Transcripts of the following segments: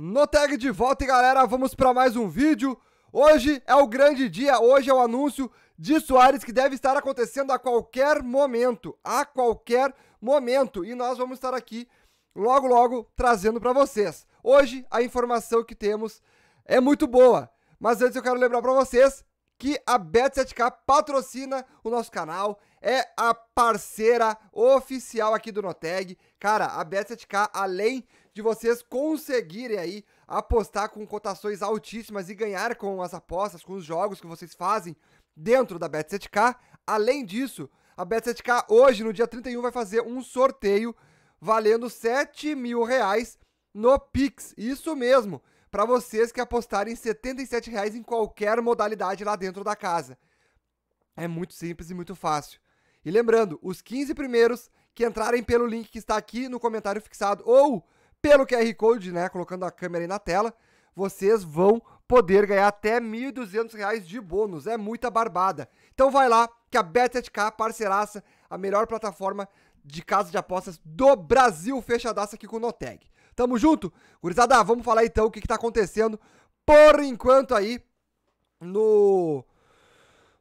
No tag de volta, e galera, vamos para mais um vídeo. Hoje é o grande dia, hoje é o anúncio de Soares que deve estar acontecendo a qualquer momento, a qualquer momento, e nós vamos estar aqui logo logo trazendo para vocês. Hoje a informação que temos é muito boa, mas antes eu quero lembrar para vocês que a Bet7k patrocina o nosso canal, é a parceira oficial aqui do Noteg. Cara, a Bet7k, além de vocês conseguirem aí apostar com cotações altíssimas e ganhar com as apostas, com os jogos que vocês fazem dentro da Bet7k. Além disso, a Bet7k hoje, no dia 31, vai fazer um sorteio valendo 7 mil reais no Pix. Isso mesmo, para vocês que apostarem 77 reais em qualquer modalidade lá dentro da casa. É muito simples e muito fácil. E lembrando, os 15 primeiros que entrarem pelo link que está aqui no comentário fixado ou pelo QR Code, né, colocando a câmera aí na tela, vocês vão poder ganhar até R$ 1.200 de bônus. É muita barbada. Então vai lá, que a Bet7k, parceiraça, a melhor plataforma de casa de apostas do Brasil, fechadaça aqui com o Noteg. Tamo junto? Gurizada, vamos falar então o que, que tá acontecendo por enquanto aí no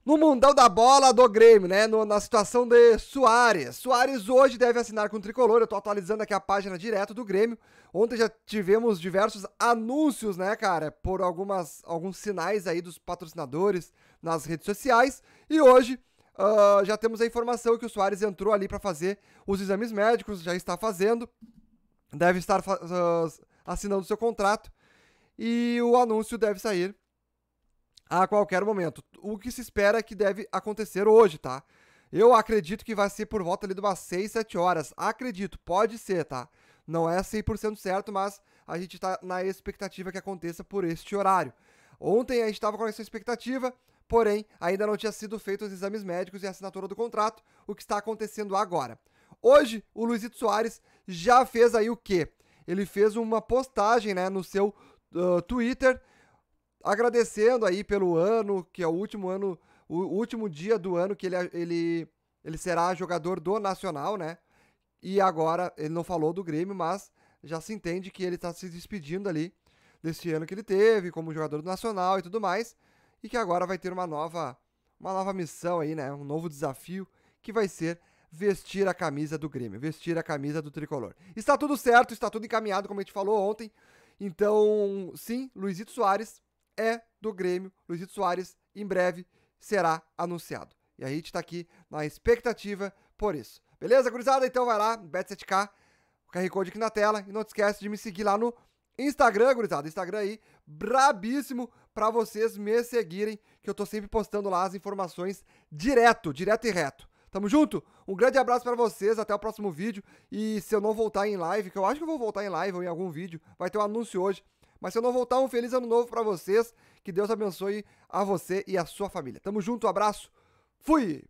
no mundão da bola do Grêmio, né? No, na situação de Soares. Soares hoje deve assinar com o tricolor. Eu tô atualizando aqui a página direto do Grêmio. Ontem já tivemos diversos anúncios, né, cara? Por algumas, alguns sinais aí dos patrocinadores nas redes sociais. E hoje uh, já temos a informação que o Soares entrou ali para fazer os exames médicos, já está fazendo. Deve estar uh, assinando seu contrato. E o anúncio deve sair a qualquer momento. O que se espera que deve acontecer hoje, tá? Eu acredito que vai ser por volta ali de umas 6, 7 horas. Acredito, pode ser, tá? Não é 100% certo, mas a gente tá na expectativa que aconteça por este horário. Ontem a gente estava com essa expectativa, porém ainda não tinha sido feito os exames médicos e a assinatura do contrato, o que está acontecendo agora. Hoje, o Luizito Soares já fez aí o quê? Ele fez uma postagem né, no seu uh, Twitter agradecendo aí pelo ano, que é o último ano, o último dia do ano que ele, ele, ele será jogador do Nacional, né? E agora, ele não falou do Grêmio, mas já se entende que ele está se despedindo ali desse ano que ele teve como jogador do Nacional e tudo mais, e que agora vai ter uma nova, uma nova missão aí, né? Um novo desafio que vai ser vestir a camisa do Grêmio, vestir a camisa do tricolor. Está tudo certo, está tudo encaminhado, como a gente falou ontem. Então, sim, Luizito Soares é do Grêmio. Luizito Soares, em breve, será anunciado. E a gente está aqui na expectativa por isso. Beleza, gurizada? Então vai lá, Bet7K, o QR Code aqui na tela. E não te esquece de me seguir lá no Instagram, gurizada. Instagram aí, brabíssimo para vocês me seguirem, que eu tô sempre postando lá as informações direto, direto e reto. Tamo junto? Um grande abraço para vocês, até o próximo vídeo. E se eu não voltar em live, que eu acho que eu vou voltar em live ou em algum vídeo, vai ter um anúncio hoje mas se eu não voltar, um feliz ano novo para vocês. Que Deus abençoe a você e a sua família. Tamo junto, um abraço. Fui!